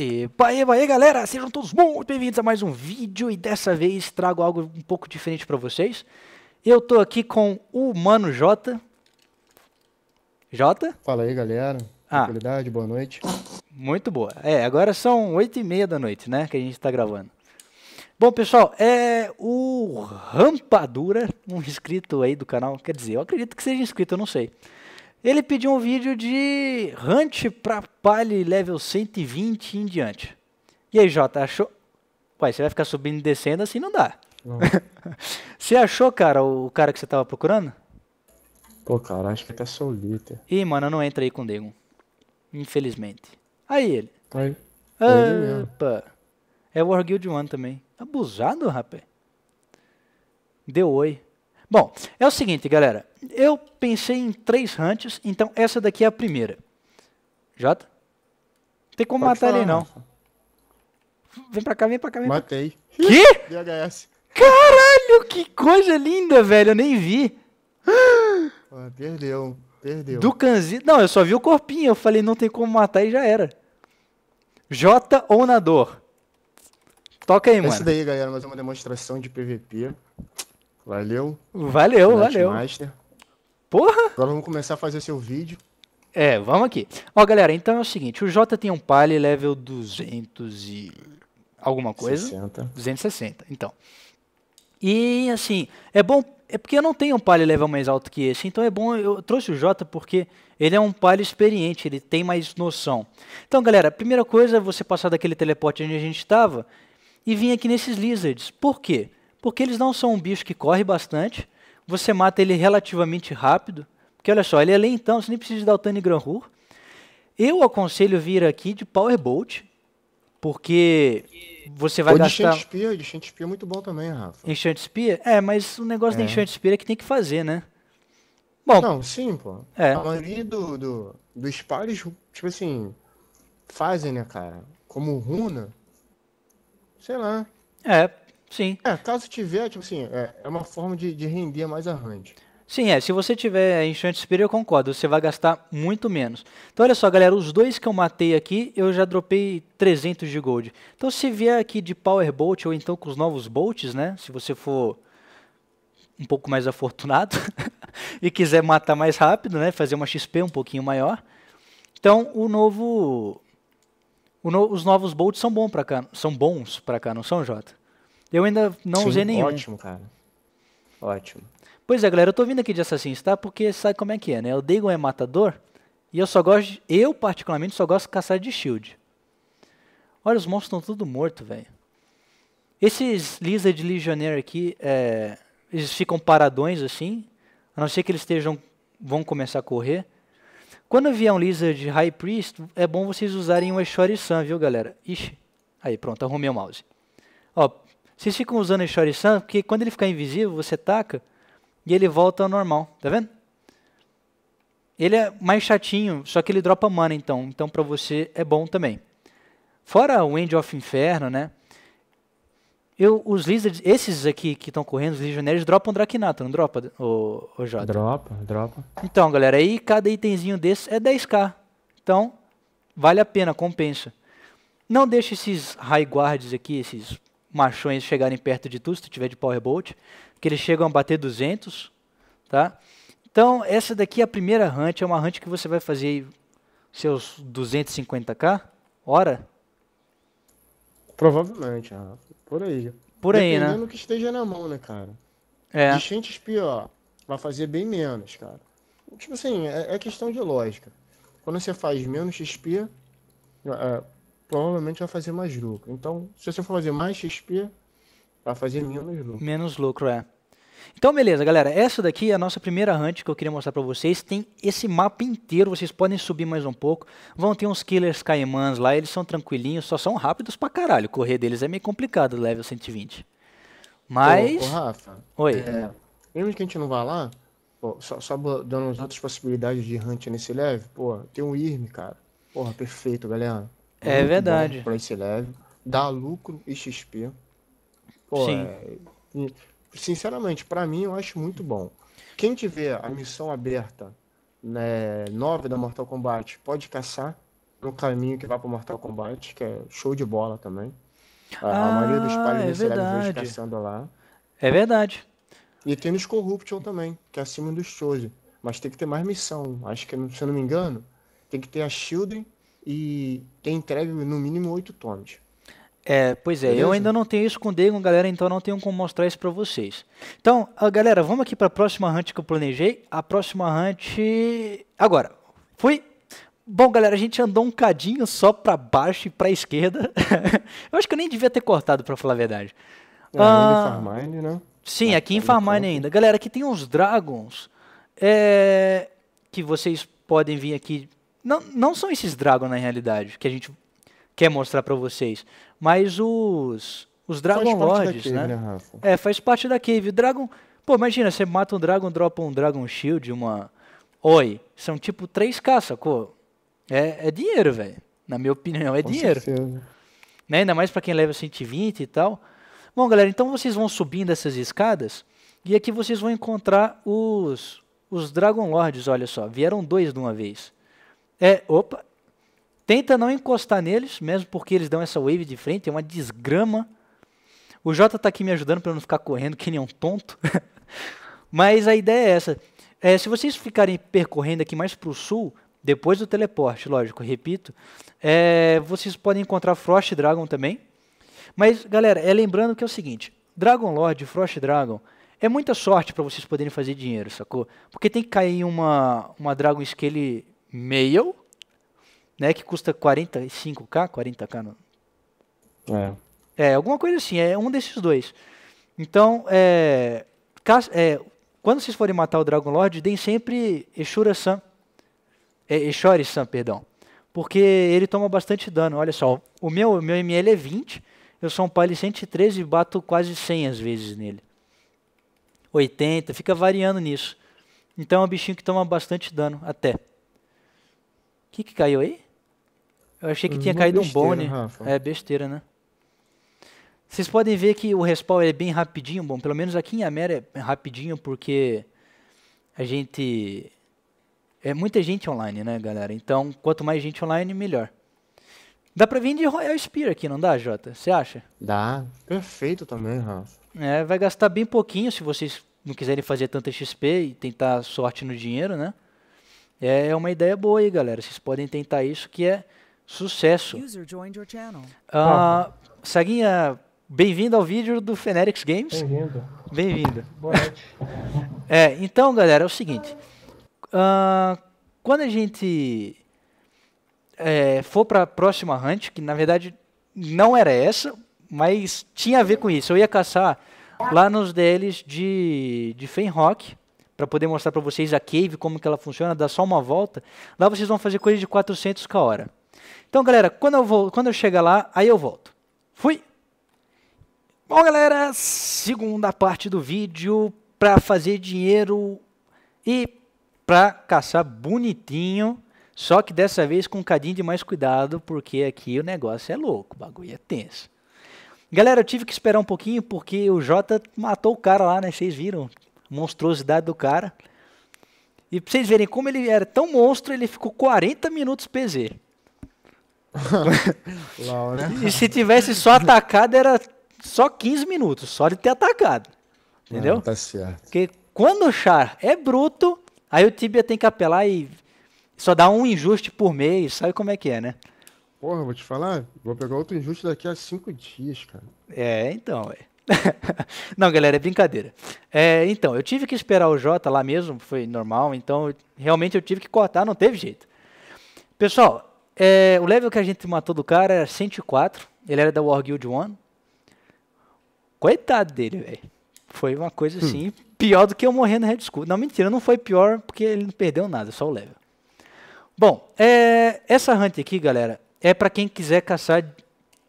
Epa, epa, e galera, sejam todos muito bem-vindos a mais um vídeo e dessa vez trago algo um pouco diferente para vocês. Eu tô aqui com o Mano J. J? Fala aí, galera. Ah. boa noite. Muito boa. É, agora são 8 e meia da noite, né, que a gente tá gravando. Bom, pessoal, é o Rampadura, um inscrito aí do canal, quer dizer, eu acredito que seja inscrito, eu não sei. Ele pediu um vídeo de Hunt para Pali level 120 e em diante. E aí, Jota, achou? Ué, você vai ficar subindo e descendo assim não dá. Não. você achou, cara, o cara que você tava procurando? Pô, cara, acho que até sou líder. Ih, mano, não entra aí com o Degon. Infelizmente. Aí ele. Tá aí. Opa. É War Guild One também. Abusado, rapaz. Deu oi. Bom, é o seguinte, galera. Eu pensei em três hunts, então essa daqui é a primeira. Jota? Tem como Pode matar falar, ele, não. Vem pra cá, vem pra cá, vem Matei. Pra cá. Que? DHS. Caralho, que coisa linda, velho. Eu nem vi. Ah, perdeu, perdeu. Do Kanzi... Não, eu só vi o corpinho. Eu falei, não tem como matar e já era. J ou Nador. Toca aí, Esse mano. Isso daí, galera, mas é uma demonstração de PVP. Valeu. Valeu, valeu. Master. Porra! Agora vamos começar a fazer seu vídeo. É, vamos aqui. Ó, galera, então é o seguinte, o Jota tem um pale level 200 e alguma coisa. 60. 260, então. E assim, é bom, é porque eu não tenho um pale level mais alto que esse, então é bom, eu trouxe o Jota porque ele é um pale experiente, ele tem mais noção. Então, galera, a primeira coisa é você passar daquele teleporte onde a gente estava e vir aqui nesses Lizards. Por quê? Porque eles não são um bicho que corre bastante, você mata ele relativamente rápido, porque olha só, ele é lentão, você nem precisa dar o Tani Granhur. Eu aconselho vir aqui de Powerbolt, porque você vai Ou gastar... de spear de spear é muito bom também, Rafa. Enchant Spear? É, mas o negócio é. da Enchant Spear é que tem que fazer, né? Bom, não, sim, pô. É. A maioria do, do, dos pares, tipo assim, fazem, né, cara? Como runa. Sei lá. É, Sim. É, caso tiver, tipo assim, é, é uma forma de, de render mais arranjo. Sim, é. Se você tiver enchente superior, eu concordo. Você vai gastar muito menos. Então, olha só, galera. Os dois que eu matei aqui, eu já dropei 300 de gold. Então, se vier aqui de Power Bolt ou então com os novos bolts, né? Se você for um pouco mais afortunado e quiser matar mais rápido, né? Fazer uma XP um pouquinho maior. Então, o novo... O no... os novos bolts são, bom pra cá, são bons pra cá, não são, Jota? Eu ainda não Sim, usei nenhum. Ótimo, cara. Ótimo. Pois é, galera, eu tô vindo aqui de Assassin's, tá? Porque sabe como é que é, né? O Dagon é matador e eu só gosto, de, eu particularmente só gosto de caçar de shield. Olha, os monstros estão tudo morto, velho. Esses Lizard Legionnaire aqui, é, eles ficam paradões assim, a não ser que eles estejam, vão começar a correr. Quando vier um Lizard High Priest, é bom vocês usarem um Eshori Sun, viu, galera? Ixi, aí pronto, arrumei o mouse. Ó, vocês ficam usando o Shorisan, porque quando ele ficar invisível, você taca e ele volta ao normal. Tá vendo? Ele é mais chatinho, só que ele dropa mana então. Então para você é bom também. Fora o End of Inferno, né? Eu, os Lizards, esses aqui que estão correndo, os Legionários, dropam Draquinato, não dropa, o, o Jota? Dropa, dropa. Então, galera, aí cada itemzinho desse é 10k. Então, vale a pena, compensa. Não deixe esses High Guards aqui, esses machões chegarem perto de tu, se tu tiver de Bolt, que eles chegam a bater 200, tá? Então, essa daqui é a primeira hunt, é uma hunt que você vai fazer seus 250k, hora? Provavelmente, ah, por aí. Por aí, Dependendo né? Dependendo que esteja na mão, né, cara? É. Enchentes pior, vai fazer bem menos, cara. Tipo assim, é, é questão de lógica. Quando você faz menos XP, é, provavelmente vai fazer mais lucro. Então, se você for fazer mais XP, vai fazer menos lucro. Menos lucro, é. Então, beleza, galera. Essa daqui é a nossa primeira hunt que eu queria mostrar pra vocês. Tem esse mapa inteiro, vocês podem subir mais um pouco. Vão ter uns killers caimãs lá, eles são tranquilinhos, só são rápidos pra caralho. Correr deles é meio complicado, level 120. Mas... Ô, ô Rafa. Oi. É, mesmo que a gente não vá lá, pô, só, só, dando as outras possibilidades de hunt nesse level, pô, tem um irme, cara. Porra, perfeito, galera. É Muito verdade. esse leve, dá lucro e XP. Pô, Sim. É... Hum, sinceramente, para mim eu acho muito bom. Quem tiver a missão aberta né, 9 da Mortal Kombat, pode caçar no caminho que vai para Mortal Kombat, que é show de bola também. A, ah, a maioria dos páginas é celebres caçando lá. É verdade. E tem os Corruption também, que é acima dos Chose. Mas tem que ter mais missão. Acho que, se eu não me engano, tem que ter a Shielding e tem entregue no mínimo oito tomos. É, pois é, Beleza? eu ainda não tenho isso com o Dagon, galera, então não tenho como mostrar isso pra vocês. Então, ah, galera, vamos aqui pra próxima hunt que eu planejei. A próxima hunt. Agora, fui! Bom, galera, a gente andou um cadinho só pra baixo e pra esquerda. eu acho que eu nem devia ter cortado, pra falar a verdade. É, ah, em Farmine, né? Sim, ah, aqui em tá Farmine ainda. Galera, aqui tem uns dragons é, que vocês podem vir aqui não, não são esses Dragon na realidade que a gente quer mostrar para vocês, mas os os Dragon Lords, né? né é, faz parte da Cave. Dragon, pô, imagina, você mata um Dragon, dropa um Dragon Shield, uma Oi, são tipo 3k, sacou? É, é dinheiro, velho. Na minha opinião, é Com dinheiro. Né? Ainda mais para quem leva 120 e tal. Bom, galera, então vocês vão subindo essas escadas e aqui vocês vão encontrar os os Dragon Lords, olha só, vieram dois de uma vez. É, opa. Tenta não encostar neles, mesmo porque eles dão essa wave de frente, é uma desgrama. O Jota tá aqui me ajudando para não ficar correndo que nem um tonto. Mas a ideia é essa. É, se vocês ficarem percorrendo aqui mais para o sul, depois do teleporte, lógico, repito, é, vocês podem encontrar Frost Dragon também. Mas, galera, é lembrando que é o seguinte, Dragon Lord Frost Dragon é muita sorte para vocês poderem fazer dinheiro, sacou? Porque tem que cair uma, uma Dragon Scale Mail, né, que custa 45k, 40k. No... É. é, alguma coisa assim, é um desses dois. Então, é, é, quando vocês forem matar o Dragon Lord, deem sempre Eshura-san. É, Eshori-san, perdão. Porque ele toma bastante dano. Olha só, o meu, meu ML é 20, eu sou um Pali 113 e bato quase 100 às vezes nele. 80, fica variando nisso. Então é um bichinho que toma bastante dano até que que caiu aí? Eu achei que Uma tinha caído besteira, um bone. Rafa. É, besteira, né? Vocês podem ver que o respawn é bem rapidinho. Bom, pelo menos aqui em América é rapidinho porque a gente... É muita gente online, né, galera? Então, quanto mais gente online, melhor. Dá pra vir de Royal Spear aqui, não dá, Jota? Você acha? Dá. Perfeito também, Rafa. É, vai gastar bem pouquinho se vocês não quiserem fazer tanta XP e tentar sorte no dinheiro, né? É, é uma ideia boa aí, galera. Vocês podem tentar isso que é sucesso. Ah, Saguinha, bem-vindo ao vídeo do Fenerix Games. Bem-vindo. Bem-vindo. Boa noite. É, então, galera, é o seguinte. Uh, quando a gente é, for para a próxima hunt, que na verdade não era essa, mas tinha a ver com isso. Eu ia caçar lá nos DLs de, de Fenrock para poder mostrar para vocês a cave, como que ela funciona, dá só uma volta. Lá vocês vão fazer coisa de 400 km hora. Então, galera, quando eu, vou, quando eu chegar lá, aí eu volto. Fui! Bom, galera, segunda parte do vídeo para fazer dinheiro e para caçar bonitinho, só que dessa vez com um cadinho de mais cuidado, porque aqui o negócio é louco, o bagulho é tenso. Galera, eu tive que esperar um pouquinho porque o Jota matou o cara lá, né? Vocês viram? monstruosidade do cara. E pra vocês verem como ele era tão monstro, ele ficou 40 minutos PZ. e se tivesse só atacado, era só 15 minutos, só de ter atacado. Entendeu? Não, tá certo. Porque quando o char é bruto, aí o Tibia tem que apelar e só dá um injuste por mês, sabe como é que é, né? Porra, vou te falar, vou pegar outro injuste daqui a 5 dias, cara. É, então, velho. não, galera, é brincadeira. É, então, eu tive que esperar o Jota lá mesmo, foi normal, então realmente eu tive que cortar, não teve jeito. Pessoal, é, o level que a gente matou do cara era 104, ele era da War Guild 1. Coitado dele, velho. Foi uma coisa hum. assim, hum. pior do que eu morrer no Red School. Não, mentira, não foi pior porque ele não perdeu nada, só o level. Bom, é, essa hunt aqui, galera, é para quem quiser caçar.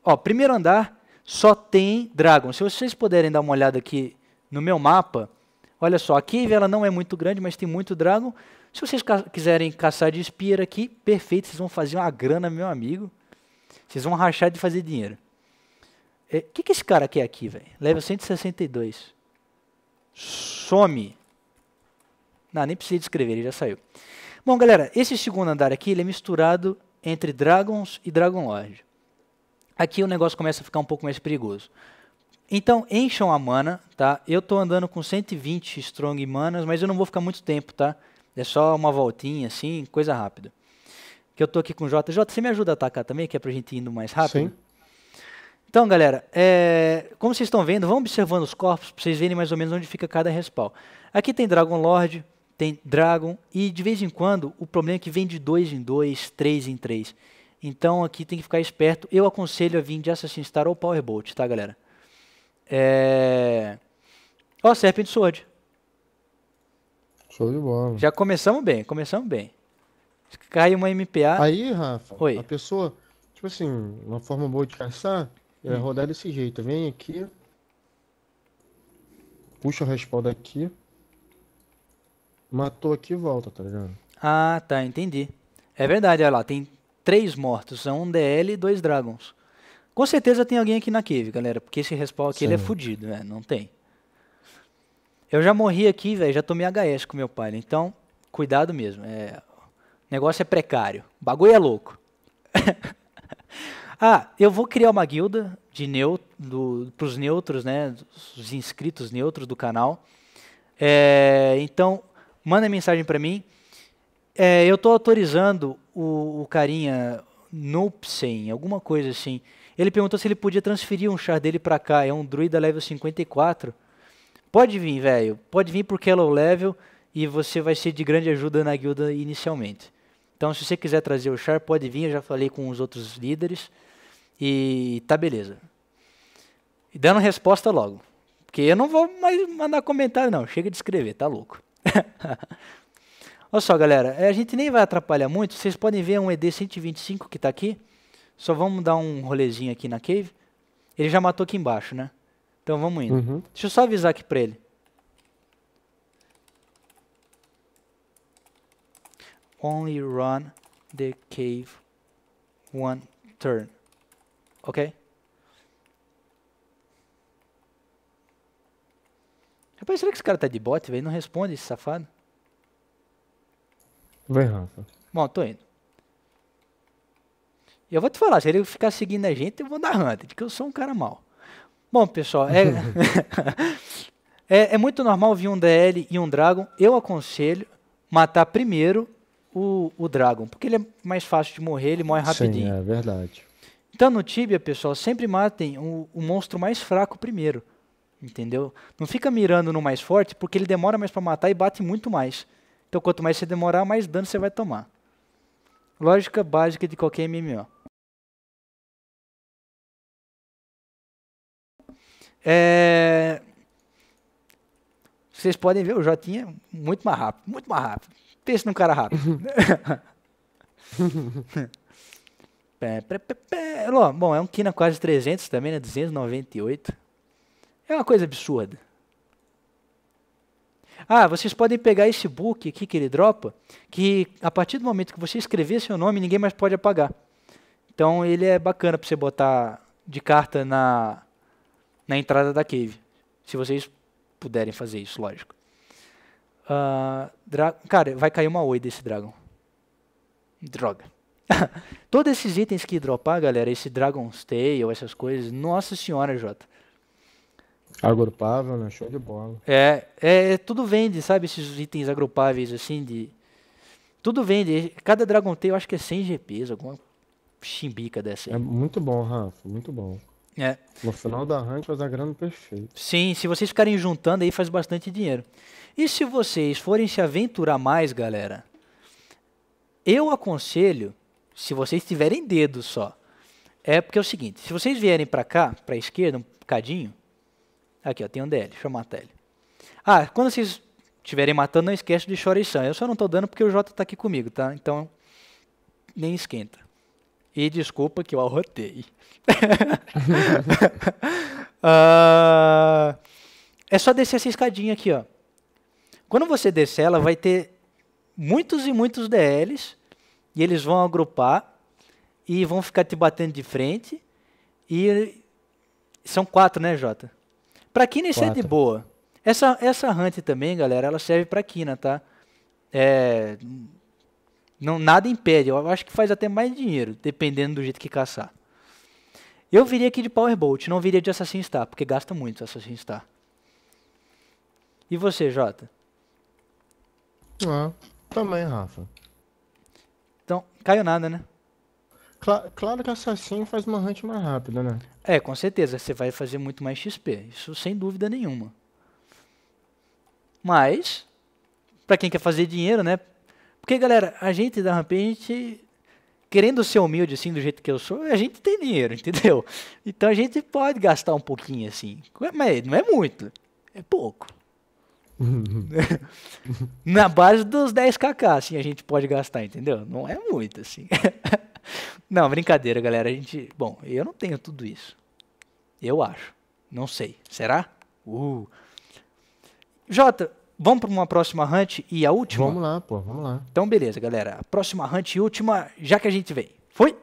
Ó, primeiro andar só tem Dragon. Se vocês puderem dar uma olhada aqui no meu mapa, olha só, a cave ela não é muito grande, mas tem muito Dragon. Se vocês ca quiserem caçar de Spear aqui, perfeito, vocês vão fazer uma grana, meu amigo. Vocês vão rachar de fazer dinheiro. É, o é, que, que esse cara quer aqui, velho? Level 162. Some. Não, nem precisa escrever, ele já saiu. Bom, galera, esse segundo andar aqui ele é misturado entre Dragons e Dragon Lord aqui o negócio começa a ficar um pouco mais perigoso. Então, encham a mana, tá? Eu tô andando com 120 strong manas, mas eu não vou ficar muito tempo, tá? É só uma voltinha, assim, coisa rápida. Que eu tô aqui com o Jota. Jota, você me ajuda a atacar também, que é pra gente ir indo mais rápido? Sim. Então, galera, é, como vocês estão vendo, vão observando os corpos para vocês verem mais ou menos onde fica cada respawn. Aqui tem Dragon Lord, tem Dragon, e de vez em quando o problema é que vem de 2 em 2, 3 em 3. Então aqui tem que ficar esperto. Eu aconselho a vir de Assassin's Star ou Powerboat, tá, galera? É... Ó, Serpent Sword. Show de bola. Já começamos bem, começamos bem. Cai uma MPA. Aí, Rafa, Oi. a pessoa, tipo assim, uma forma boa de caçar é hum. rodar desse jeito. Vem aqui, puxa o respaldo aqui, matou aqui e volta, tá ligado? Ah, tá, entendi. É verdade, olha lá, tem, três mortos, são é um DL e dois Dragons. Com certeza tem alguém aqui na cave, galera, porque esse respawn aqui ele é fudido, né? Não tem. Eu já morri aqui, velho, já tomei HS com meu pai, então cuidado mesmo. É... O negócio é precário. O bagulho é louco. ah, eu vou criar uma guilda de neutro do, pros neutros, né? Os inscritos neutros do canal. É, então, manda mensagem para mim. É, eu estou autorizando o, o carinha Nopsen, alguma coisa assim. Ele perguntou se ele podia transferir um char dele para cá. É um druida level 54. Pode vir, velho. Pode vir porque é low level e você vai ser de grande ajuda na guilda inicialmente. Então, se você quiser trazer o char, pode vir. Eu já falei com os outros líderes e tá beleza. E dando resposta logo. Porque eu não vou mais mandar comentário, não. Chega de escrever, tá louco. Olha só, galera, é, a gente nem vai atrapalhar muito. Vocês podem ver um ED 125 que está aqui. Só vamos dar um rolezinho aqui na cave. Ele já matou aqui embaixo, né? Então vamos indo. Uhum. Deixa eu só avisar aqui para ele. Only run the cave one turn. Ok? Rapaz, será que esse cara tá de bot, velho? Não responde esse safado. Vai, Rafa. Bom, tô indo. E eu vou te falar, se ele ficar seguindo a gente, eu vou dar hunted, que eu sou um cara mau. Bom, pessoal, é, é, é, muito normal vir um DL e um Dragon. Eu aconselho matar primeiro o, o Dragon, porque ele é mais fácil de morrer, ele morre rapidinho. Sim, é verdade. Então, no Tibia, pessoal, sempre matem o, o monstro mais fraco primeiro, entendeu? Não fica mirando no mais forte, porque ele demora mais para matar e bate muito mais. Então, quanto mais você demorar, mais dano você vai tomar. Lógica básica de qualquer MMO. É... Vocês podem ver, o Jotinha é muito mais rápido, muito mais rápido. Pense num cara rápido. pé, pé, pé, pé. Bom, é um Kina quase 300 também, né? 298. É uma coisa absurda. Ah, vocês podem pegar esse book aqui que ele dropa, que a partir do momento que você escrever seu nome, ninguém mais pode apagar. Então ele é bacana para você botar de carta na, na entrada da cave. Se vocês puderem fazer isso, lógico. Uh, cara, vai cair uma oi desse dragão. Droga. Todos esses itens que dropar, galera, esse Dragon's Tail, essas coisas, nossa senhora, Jota. Agrupável, né? Show de bola. É, é, é, tudo vende, sabe? Esses itens agrupáveis, assim, de... Tudo vende. Cada Dragon Tail, eu acho que é 100 GPs, alguma chimbica dessa aí. É muito bom, Rafa, muito bom. É. No final da rank faz a grana é perfeita. Sim, se vocês ficarem juntando aí faz bastante dinheiro. E se vocês forem se aventurar mais, galera, eu aconselho, se vocês tiverem dedo só, é porque é o seguinte, se vocês vierem para cá, para a esquerda um bocadinho, Aqui, ó, tem um DL, deixa eu matar ele. Ah, quando vocês estiverem matando, não esquece de Shorishan. Eu só não estou dando porque o Jota está aqui comigo, tá? Então, nem esquenta. E desculpa que eu arrotei. uh, é só descer essa escadinha aqui, ó. Quando você descer ela, vai ter muitos e muitos DLs, e eles vão agrupar, e vão ficar te batendo de frente, e são quatro, né, Jota? Pra quina isso é de boa. Essa, essa hunt também, galera, ela serve pra quina, tá? É, não, nada impede. Eu acho que faz até mais dinheiro, dependendo do jeito que caçar. Eu viria aqui de power bolt, não viria de Assassin Star, porque gasta muito Assassin Star. E você, Jota? Ah, também, Rafa. Então, caiu nada, né? Cla claro que assassino faz uma hunt mais rápida, né? É, com certeza. Você vai fazer muito mais XP. Isso sem dúvida nenhuma. Mas, para quem quer fazer dinheiro, né? Porque, galera, a gente da Rampage, a gente, querendo ser humilde assim, do jeito que eu sou, a gente tem dinheiro, entendeu? Então a gente pode gastar um pouquinho assim. Mas não é muito, é pouco. Na base dos 10kk, assim, a gente pode gastar, entendeu? Não é muito, assim. Não, brincadeira, galera. A gente, bom, eu não tenho tudo isso. Eu acho. Não sei. Será? Uh. Jota, vamos para uma próxima hunt e a última? Vamos lá, pô, vamos lá. Então, beleza, galera. próxima hunt e última, já que a gente vem. Fui!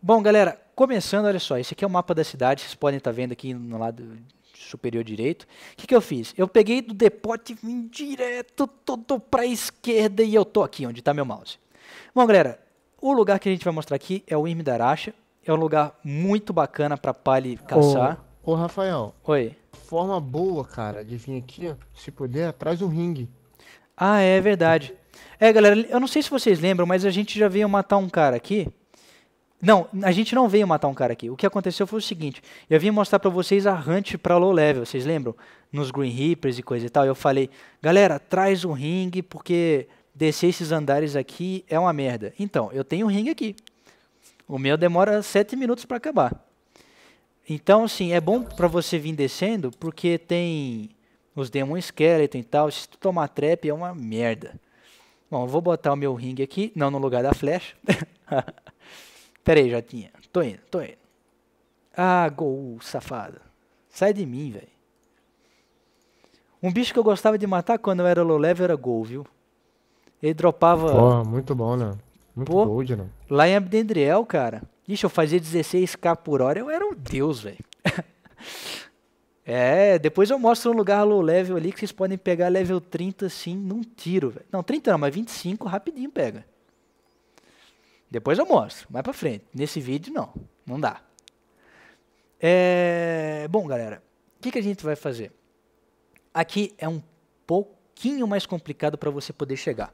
Bom, galera, começando, olha só. Esse aqui é o mapa da cidade. Vocês podem estar tá vendo aqui no lado superior direito. O que, que eu fiz? Eu peguei do depote e vim direto todo para a esquerda e eu tô aqui onde está meu mouse. Bom, galera, o lugar que a gente vai mostrar aqui é o Irme da É um lugar muito bacana pra Pali caçar. Ô, ô, Rafael. Oi. Forma boa, cara, de vir aqui, se puder, traz o ringue. Ah, é verdade. É, galera, eu não sei se vocês lembram, mas a gente já veio matar um cara aqui. Não, a gente não veio matar um cara aqui. O que aconteceu foi o seguinte: eu vim mostrar para vocês a hunt para low level, vocês lembram? Nos Green Reapers e coisa e tal. Eu falei, galera, traz um ringue, porque descer esses andares aqui é uma merda. Então, eu tenho um ringue aqui. O meu demora 7 minutos para acabar. Então, assim, é bom para você vir descendo, porque tem os Demon Skeleton e tal. Se tu tomar trap, é uma merda. Bom, eu vou botar o meu ringue aqui. Não, no lugar da flecha. Pera aí, Jotinha. Tô indo, tô indo. Ah, gol, safado. Sai de mim, velho. Um bicho que eu gostava de matar quando eu era low level era gol, viu? Ele dropava. Porra, muito bom, né? Muito Pô, gold, né? Lá em Abdendriel, cara. Ixi, eu fazia 16k por hora, eu era um deus, velho. é, depois eu mostro um lugar low level ali que vocês podem pegar level 30 assim num tiro, velho. Não, 30 não, mas 25 rapidinho pega. Depois eu mostro, mais pra frente. Nesse vídeo não, não dá. É... Bom, galera, o que, que a gente vai fazer? Aqui é um pouquinho mais complicado para você poder chegar.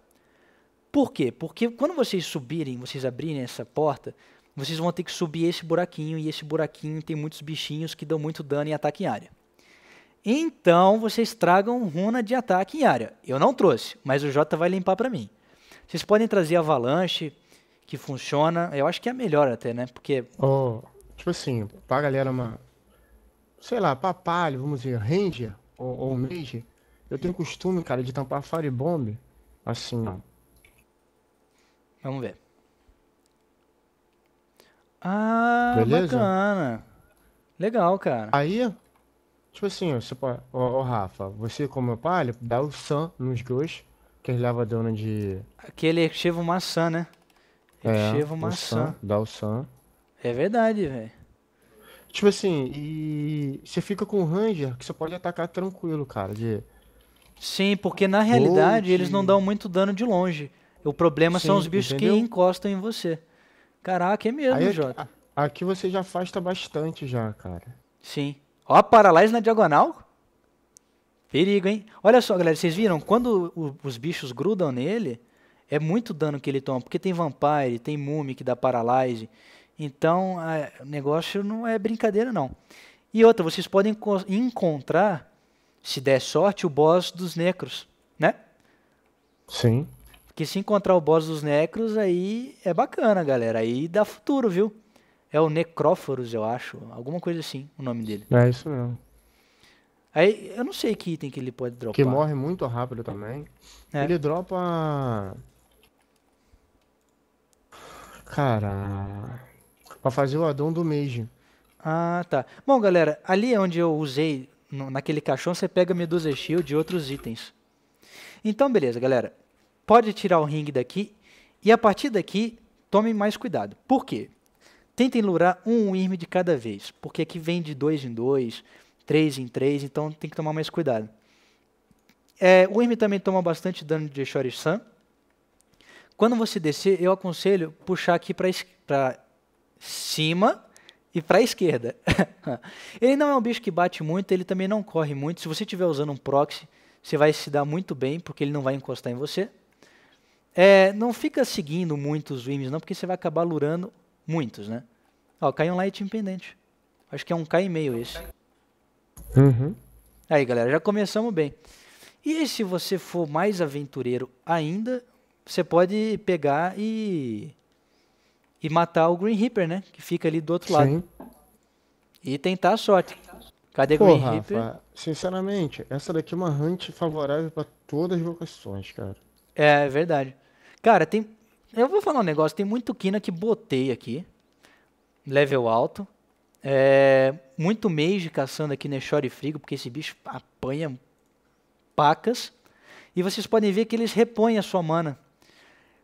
Por quê? Porque quando vocês subirem, vocês abrirem essa porta, vocês vão ter que subir esse buraquinho, e esse buraquinho tem muitos bichinhos que dão muito dano em ataque em área. Então, vocês tragam runa de ataque em área. Eu não trouxe, mas o Jota vai limpar para mim. Vocês podem trazer avalanche, que funciona. Eu acho que é a melhor até, né? Porque... Oh, tipo assim, pra galera uma... Sei lá, papalho, vamos dizer, ranger ou, ou mage, eu tenho costume, cara, de tampar fire bomb, assim, ó Vamos ver. Ah, Beleza? bacana. Legal, cara. Aí, tipo assim, você pode, ô, ô, Rafa, você como meu palho, dá o san nos dois, que ele leva a dona de... Aquele chevo maçã, né? É, chevo maçã. san, dá o san. É verdade, velho. Tipo assim, e você fica com o Ranger, que você pode atacar tranquilo, cara, de... Sim, porque na realidade Gold. eles não dão muito dano de longe. O problema Sim, são os bichos entendeu? que encostam em você. Caraca, é mesmo, Aí, Jota. Aqui você já afasta bastante já, cara. Sim. Ó, a paralise na diagonal. Perigo, hein? Olha só, galera, vocês viram? Quando o, os bichos grudam nele, é muito dano que ele toma. Porque tem Vampire, tem Mume que dá Paralyze. Então, a, o negócio não é brincadeira, não. E outra, vocês podem encontrar, se der sorte, o boss dos Necros, né? Sim. Porque se encontrar o boss dos necros, aí é bacana, galera. Aí dá futuro, viu? É o Necróforos, eu acho. Alguma coisa assim, o nome dele. É isso mesmo. Aí, eu não sei que item que ele pode dropar. Que morre muito rápido também. É. Ele dropa... Cara... Pra fazer o addon do Mage. Ah, tá. Bom, galera, ali é onde eu usei, naquele caixão, você pega Medusa Shield e outros itens. Então, beleza, galera pode tirar o ringue daqui e a partir daqui tome mais cuidado. Por quê? Tentem lurar um Wyrm de cada vez, porque aqui vem de dois em dois, três em três, então tem que tomar mais cuidado. É, o Wyrm também toma bastante dano de Shorisan. Quando você descer, eu aconselho puxar aqui para cima e para a esquerda. ele não é um bicho que bate muito, ele também não corre muito. Se você estiver usando um proxy, você vai se dar muito bem, porque ele não vai encostar em você. É, não fica seguindo muitos dreams, não, porque você vai acabar lurando muitos, né? Ó, caiu um light impendente. Acho que é um K e meio esse. Uhum. Aí, galera, já começamos bem. E se você for mais aventureiro ainda, você pode pegar e e matar o Green Reaper, né? Que fica ali do outro Sim. lado. E tentar a sorte. Cadê Pô, Green Rafa, Reaper? Sinceramente, essa daqui é uma hunt favorável para todas as vocações, cara. É, é verdade. Cara, tem. Eu vou falar um negócio, tem muito quina que botei aqui. Level alto. É, muito mage caçando aqui e Frigo, porque esse bicho apanha pacas. E vocês podem ver que eles repõem a sua mana.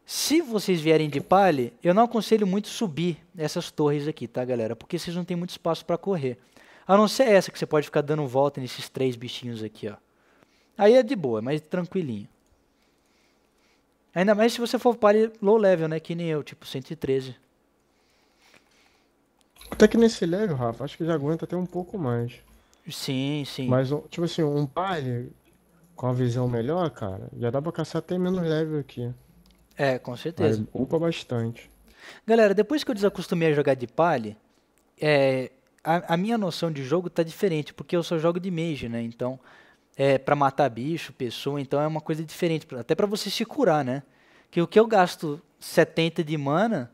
Se vocês vierem de pale, eu não aconselho muito subir essas torres aqui, tá galera? Porque vocês não têm muito espaço para correr. A não ser essa que você pode ficar dando volta nesses três bichinhos aqui, ó. Aí é de boa, mais tranquilinho. Ainda mais se você for pare low level, né? Que nem eu, tipo 113. Até que nesse level, Rafa, acho que já aguenta até um pouco mais. Sim, sim. Mas, tipo assim, um pare com a visão melhor, cara, já dá pra caçar até menos level aqui. É, com certeza. Aí, upa bastante. Galera, depois que eu desacostumei a jogar de pale, é, a, a, minha noção de jogo tá diferente, porque eu só jogo de mage, né? Então, é, para matar bicho, pessoa, então é uma coisa diferente, até para você se curar, né? Que o que eu gasto 70 de mana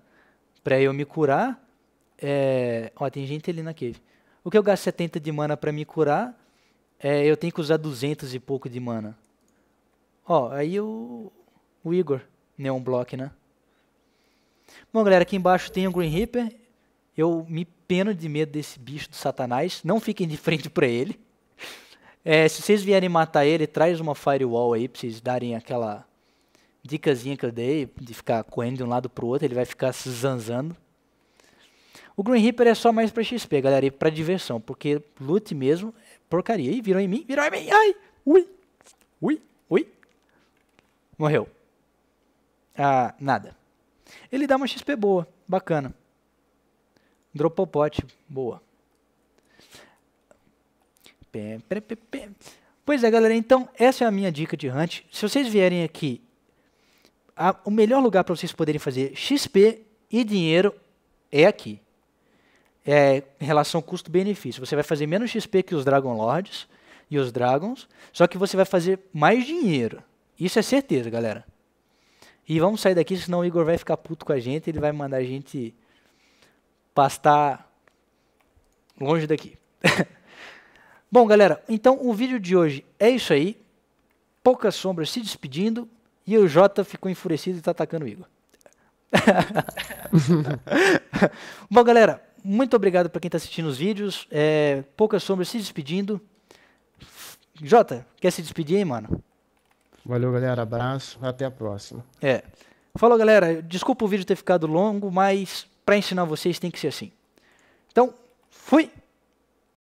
para eu me curar, é... ó, tem gente ali na cave. O que eu gasto 70 de mana para me curar, é, eu tenho que usar 200 e pouco de mana. Ó, aí o, o Igor, Neon né, Block, né? Bom, galera, aqui embaixo tem o Green Reaper. Eu me peno de medo desse bicho do satanás. Não fiquem de frente para ele. É, se vocês vierem matar ele, traz uma firewall aí pra vocês darem aquela dicasinha que eu dei de ficar correndo de um lado pro outro, ele vai ficar se zanzando. O Green Reaper é só mais pra XP, galera, e pra diversão, porque loot mesmo é porcaria. Ih, virou em mim, virou em mim, ai, ui, ui, ui. Morreu. Ah, nada. Ele dá uma XP boa, bacana. Dropou pote, boa. Pois é, galera, então essa é a minha dica de Hunt. Se vocês vierem aqui, a, o melhor lugar para vocês poderem fazer XP e dinheiro é aqui. É, em relação custo-benefício. Você vai fazer menos XP que os Dragon Lords e os Dragons, só que você vai fazer mais dinheiro. Isso é certeza, galera. E vamos sair daqui, senão o Igor vai ficar puto com a gente, ele vai mandar a gente pastar longe daqui. Bom, galera, então o vídeo de hoje é isso aí. Poucas sombras se despedindo e o Jota ficou enfurecido e está atacando o Igor. Bom, galera, muito obrigado para quem está assistindo os vídeos. É, poucas sombras se despedindo. Jota, quer se despedir, hein, mano? Valeu, galera. Abraço. Até a próxima. É. Falou, galera. Desculpa o vídeo ter ficado longo, mas para ensinar vocês tem que ser assim. Então, fui!